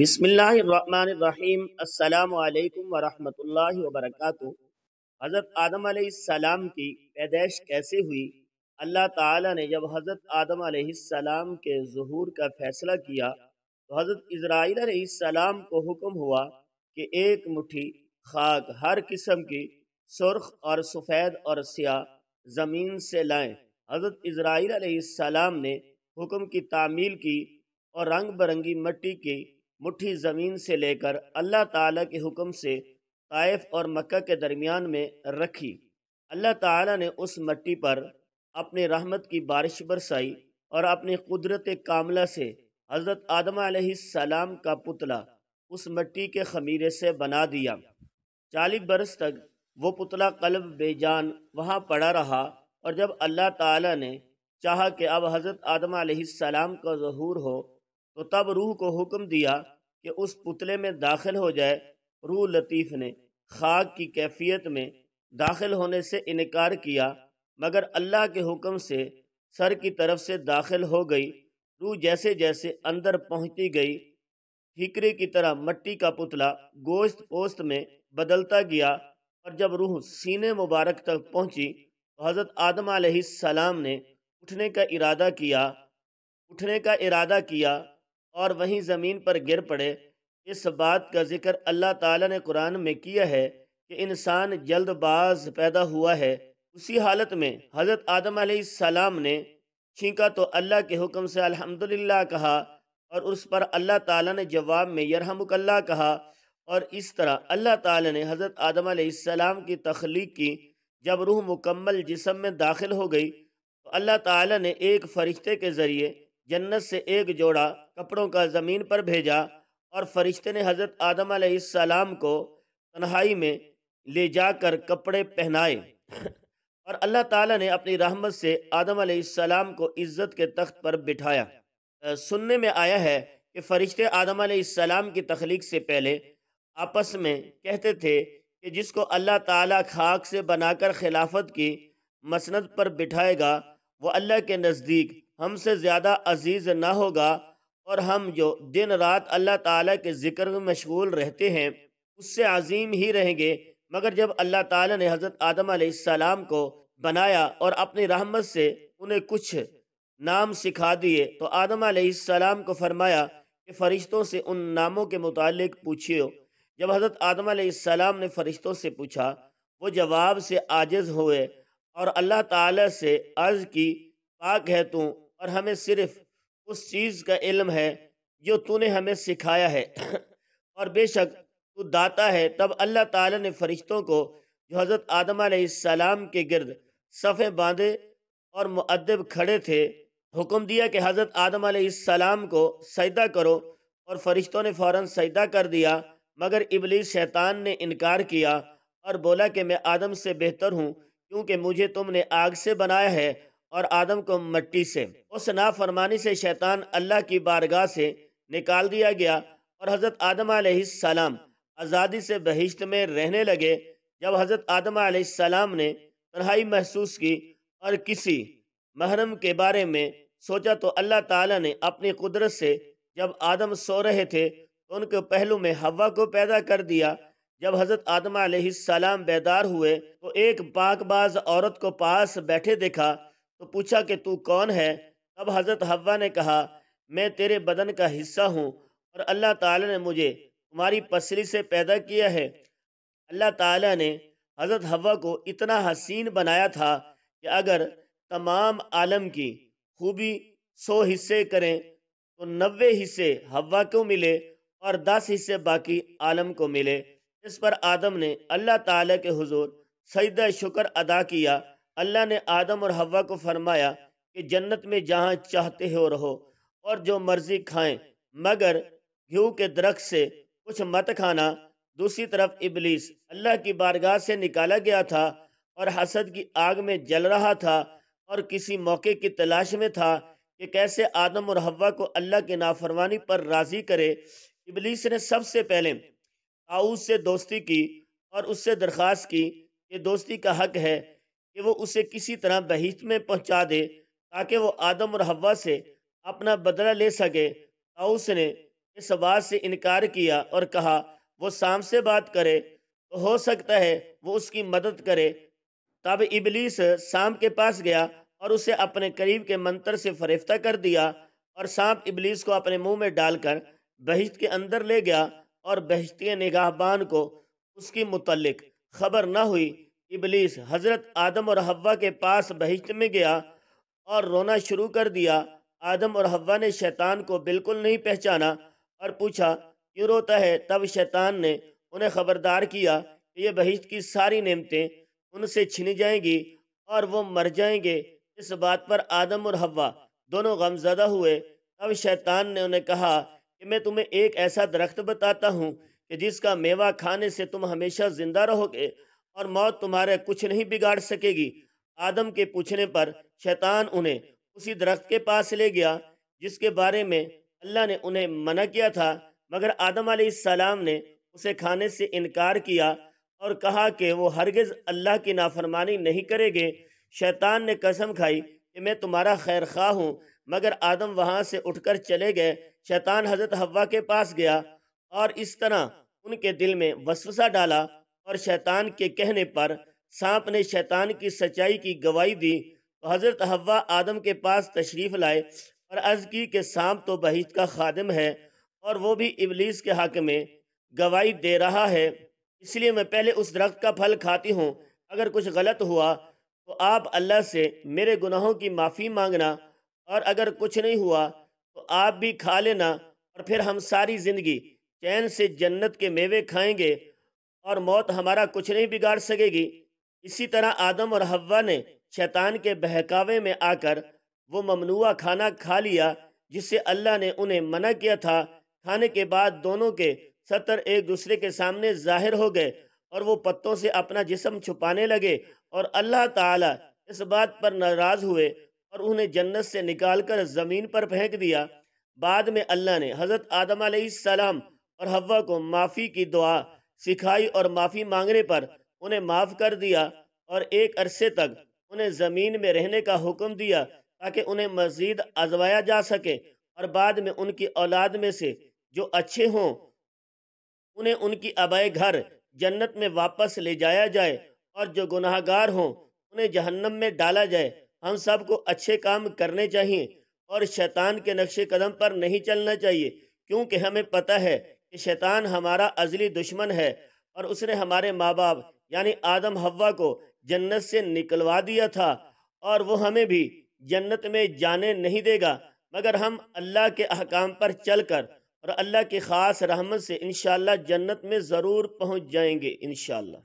बिसमीम अल्लाम वरहमल वबरक हज़रत आदम सलाम की पैदाइश कैसे हुई अल्लाह ताला ने जब हज़रत आदम सलाम के जहूर का फ़ैसला किया तो हज़रत इसराइल सलाम को हुक्म हुआ कि एक मुट्ठी खाक हर किस्म की सुर्ख और सफ़ेद और स्याह ज़मीन से लाएँ हज़रत इसराइल सलाम ने हुक्म की तामील की और रंग बिरंगी मट्टी की मुट्ठी ज़मीन से लेकर अल्लाह ताला के हुक्म से तायफ और मक्का के दरमियान में रखी अल्लाह ताला ने उस मट्टी पर अपने रहमत की बारिश बरसाई और अपने कुदरत कामला से हज़रत आदम सलाम का पुतला उस मट्टी के खमीरे से बना दिया चालीस बरस तक वो पुतला कल्ब बेजान वहाँ पड़ा रहा और जब अल्लाह ताला ने चाहा कि अब हज़रत आदम सलाम का जहूर हो तो तब रूह को हुक्म दिया कि उस पुतले में दाखिल हो जाए रूह लतीफ़ ने खाक की कैफियत में दाखिल होने से इनकार किया मगर अल्लाह के हुक्म से सर की तरफ से दाखिल हो गई रूह जैसे जैसे अंदर पहुँचती गई ठिकरे की तरह मट्टी का पुतला गोश्त पोस्त में बदलता गया और जब रूह सीने मुबारक तक पहुंची तो हज़रत आदम सलाम ने उठने का इरादा किया उठने का इरादा किया और वहीं ज़मीन पर गिर पड़े इस बात का जिक्र अल्लाह ताला ने कुरान में किया है कि इंसान जल्दबाज पैदा हुआ है उसी हालत में हज़रत आदम सलाम ने छींका तो अल्लाह के हुक्म से अल्हम्दुलिल्लाह कहा और उस पर अल्लाह ताला ने जवाब में यरहमुकल्ला कहा और इस तरह अल्लाह ताला ने हज़रत आदम सलाम की तख्लीक की जब रूह मुकम्मल जिसम में दाखिल हो गई तो अल्लाह ताला ने एक फ़रिश्ते के ज़रिए जन्नत से एक जोड़ा कपड़ों का ज़मीन पर भेजा और फरिश्ते ने हज़रत आदम सलाम को तन्हाई में ले जाकर कपड़े पहनाए और अल्लाह ताला ने अपनी रहमत से आदम सलाम को इज़्ज़त के तख्त पर बिठाया सुनने में आया है कि फ़रिश्ते आदम सलाम की तख्लीक से पहले आपस में कहते थे कि जिसको अल्लाह ताला खाक से बनाकर खिलाफत की मसनद पर बिठाएगा वो अल्लाह के नज़दीक हमसे ज़्यादा अजीज़ ना होगा और हम जो दिन रात अल्लाह ताला के ज़िक्र में मशगूल रहते हैं उससे अजीम ही रहेंगे मगर जब अल्लाह ताला ने हज़रत आदम आसमाम को बनाया और अपनी रहमत से उन्हें कुछ नाम सिखा दिए तो आदम आसमाम को फरमाया कि फ़रिश्तों से उन नामों के मुतालिक पूछियो जब हज़रत आदम आसमाम ने फ़रिश्तों से पूछा वो जवाब से आजज हुए और अल्लाह ताला से अर्ज़ की पाक है तू और हमें सिर्फ उस चीज़ का इल्म है जो तूने हमें सिखाया है और बेशक तू दाता है तब अल्लाह ताला ने फरिश्तों को जो हज़रत आदम सलाम के गिरद सफ़े बांधे और मुद्दब खड़े थे हुक्म दिया कि हज़रत आदम सलाम को सजदा करो और फरिश्तों ने फ़ौर सजदा कर दिया मगर इबली शैतान ने इनकार किया और बोला कि मैं आदम से बेहतर हूँ क्योंकि मुझे तुमने आग से बनाया है और आदम को मट्टी से उस नाफरमानी से शैतान अल्लाह की बारगाह से निकाल दिया गया और हज़रत आदम सलाम आज़ादी से बहिश्त में रहने लगे जब हज़रत आदम सलाम ने तनहाई महसूस की और किसी महरम के बारे में सोचा तो अल्लाह ताला ने अपनी कुदरत से जब आदम सो रहे थे तो उनके पहलू में हवा को पैदा कर दिया जब हज़रत आदम सलाम बेदार हुए तो एक पाकबाज औरत को पास बैठे देखा तो पूछा कि तू कौन है तब हज़रत हवा ने कहा मैं तेरे बदन का हिस्सा हूँ और अल्लाह ताला ने मुझे तुम्हारी पसली से पैदा किया है अल्लाह ताला ने हज़रत हवा को इतना हसीन बनाया था कि अगर तमाम आलम की खूबी सौ हिस्से करें तो नबे हिस्से हवा को मिले और दस हिस्से बाकी आलम को मिले इस पर आदम ने अल्लाह ताला के हुजूर सईद शुक्र अदा किया अल्लाह ने आदम और हवा को फरमाया कि जन्नत में जहाँ चाहते हो रहो और जो मर्जी खाएं मगर घ्यू के दरख्त से कुछ मत खाना दूसरी तरफ इबलीस अल्लाह की बारगाह से निकाला गया था और हसद की आग में जल रहा था और किसी मौके की तलाश में था कि कैसे आदम और हवा को अल्लाह की नाफरमानी पर राज़ी करे इबलीस ने सबसे पहले ताऊस से दोस्ती की और उससे दरख्वास्त की कि दोस्ती का हक है कि वो उसे किसी तरह बहिश्त में पहुंचा दे ताकि वो आदम और हवा से अपना बदला ले सके ताउस ने इस बात से इनकार किया और कहा वो शाम से बात करे तो हो सकता है वो उसकी मदद करे तब इबलीस शाम के पास गया और उसे अपने करीब के मंत्र से फरिफ्ता कर दिया और सांप इबलीस को अपने मुंह में डालकर बहिश्त के अंदर ले गया और बहिश्ती निगाहबान को उसकी मुतलक खबर न हुई इबलीस हज़रत आदम और हवा के पास बहिश्त में गया और रोना शुरू कर दिया आदम और हवा ने शैतान को बिल्कुल नहीं पहचाना और पूछा क्यों रोता है तब शैतान ने उन्हें खबरदार किया कि यह बहिश्त की सारी नेमतें उनसे छिन जाएंगी और वो मर जाएंगे इस बात पर आदम और हवा दोनों गमजदा हुए तब शैतान ने उन्हें कहा कि मैं तुम्हें एक ऐसा दरख्त बताता हूँ कि जिसका मेवा खाने से तुम हमेशा ज़िंदा रहोगे और मौत तुम्हारे कुछ नहीं बिगाड़ सकेगी आदम के पूछने पर शैतान उन्हें उसी दरख्त के पास ले गया जिसके बारे में अल्लाह ने उन्हें मना किया था मगर आदम सलाम ने उसे खाने से इनकार किया और कहा कि वो हरगिज़ अल्लाह की नाफरमानी नहीं करेंगे शैतान ने कसम खाई कि मैं तुम्हारा खैर खा हूँ मगर आदम वहाँ से उठकर चले गए शैतान हज़रत हवा के पास गया और इस तरह उनके दिल में वसवसा डाला और शैतान के कहने पर सांप ने शैतान की सच्चाई की गवाही दी तो हज़रत हवा आदम के पास तशरीफ़ लाए और अर्ज़ की कि सांप तो बहिश का खादम है और वो भी इबलीस के हक में गवाही दे रहा है इसलिए मैं पहले उस दरख्त का फल खाती हूँ अगर कुछ गलत हुआ तो आप अल्लाह से मेरे गुनाहों की माफ़ी मांगना और अगर कुछ नहीं हुआ तो आप भी खा लेना और फिर हम सारी ज़िंदगी चैन से जन्नत के मेवे खाएंगे और मौत हमारा कुछ नहीं बिगाड़ सकेगी इसी तरह आदम और हवा ने शैतान के बहकावे में आकर वो ममनुआ खाना खा लिया जिससे अल्लाह ने उन्हें मना किया था खाने के बाद दोनों के सतर एक दूसरे के सामने जाहिर हो गए और वो पत्तों से अपना जिसम छुपाने लगे और अल्लाह ताला इस बात पर नाराज़ हुए और उन्हें जन्नत से निकालकर ज़मीन पर फेंक दिया बाद में अल्लाह ने हज़रत आदम सलाम और हवा को माफ़ी की दुआ सिखाई और माफ़ी मांगने पर उन्हें माफ़ कर दिया और एक अरसे तक उन्हें ज़मीन में रहने का हुक्म दिया ताकि उन्हें मज़ीद आजमाया जा सके और बाद में उनकी औलाद में से जो अच्छे हों उन्हें उनकी अबाय घर जन्नत में वापस ले जाया जाए और जो गुनाहगार हों उन्हें जहन्नम में डाला जाए हम सबको अच्छे काम करने चाहिए और शैतान के नक्शे कदम पर नहीं चलना चाहिए क्योंकि हमें पता है कि शैतान हमारा अजली दुश्मन है और उसने हमारे माँ बाप यानी आदम हवा को जन्नत से निकलवा दिया था और वो हमें भी जन्नत में जाने नहीं देगा मगर हम अल्लाह के अहकाम पर चल कर और अल्लाह की ख़ास रहमत से इन जन्नत में ज़रूर पहुँच जाएंगे इन